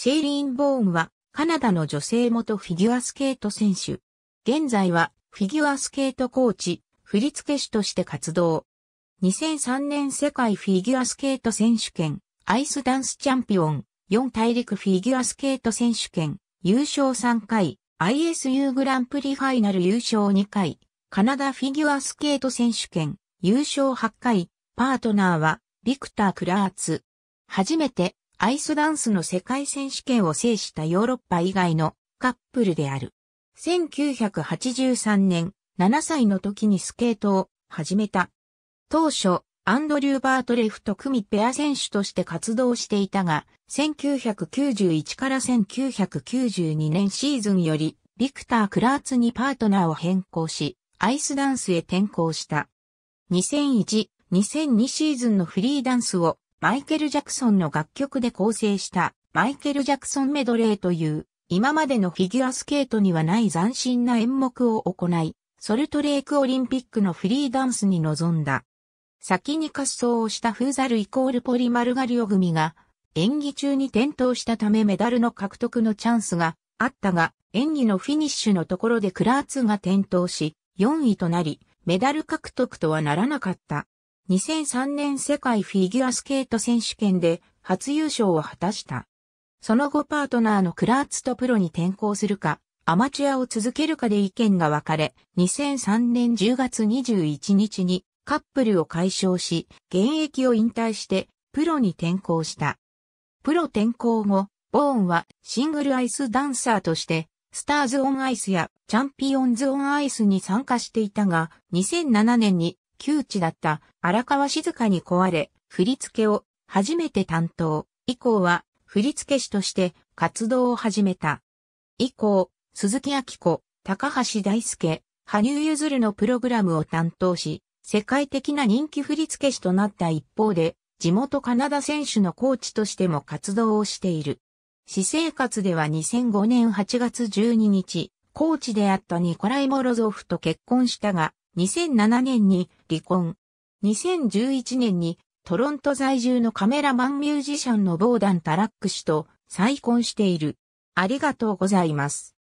シェイリーン・ボーンは、カナダの女性元フィギュアスケート選手。現在は、フィギュアスケートコーチ、振付師として活動。2003年世界フィギュアスケート選手権、アイスダンスチャンピオン、4大陸フィギュアスケート選手権、優勝3回、ISU グランプリファイナル優勝2回、カナダフィギュアスケート選手権、優勝8回、パートナーは、ビクター・クラーツ。初めて、アイスダンスの世界選手権を制したヨーロッパ以外のカップルである。1983年、7歳の時にスケートを始めた。当初、アンドリュー・バートレフと組ペア選手として活動していたが、1991から1992年シーズンより、ビクター・クラーツにパートナーを変更し、アイスダンスへ転向した。2001、2002シーズンのフリーダンスをマイケル・ジャクソンの楽曲で構成したマイケル・ジャクソンメドレーという今までのフィギュアスケートにはない斬新な演目を行い、ソルトレークオリンピックのフリーダンスに臨んだ。先に滑走をしたフーザルイコールポリマルガリオ組が演技中に転倒したためメダルの獲得のチャンスがあったが演技のフィニッシュのところでクラーツが転倒し4位となりメダル獲得とはならなかった。2003年世界フィギュアスケート選手権で初優勝を果たした。その後パートナーのクラーツとプロに転向するか、アマチュアを続けるかで意見が分かれ、2003年10月21日にカップルを解消し、現役を引退してプロに転向した。プロ転向後、ボーンはシングルアイスダンサーとして、スターズオンアイスやチャンピオンズオンアイスに参加していたが、2007年に旧地だった荒川静香に壊れ、振付を初めて担当。以降は振付師として活動を始めた。以降、鈴木明子、高橋大輔、羽生結弦のプログラムを担当し、世界的な人気振付師となった一方で、地元カナダ選手のコーチとしても活動をしている。私生活では2005年8月12日、コーチであったニコライ・モロゾフと結婚したが、2007年に離婚。2011年にトロント在住のカメラマンミュージシャンのボーダン・タラック氏と再婚している。ありがとうございます。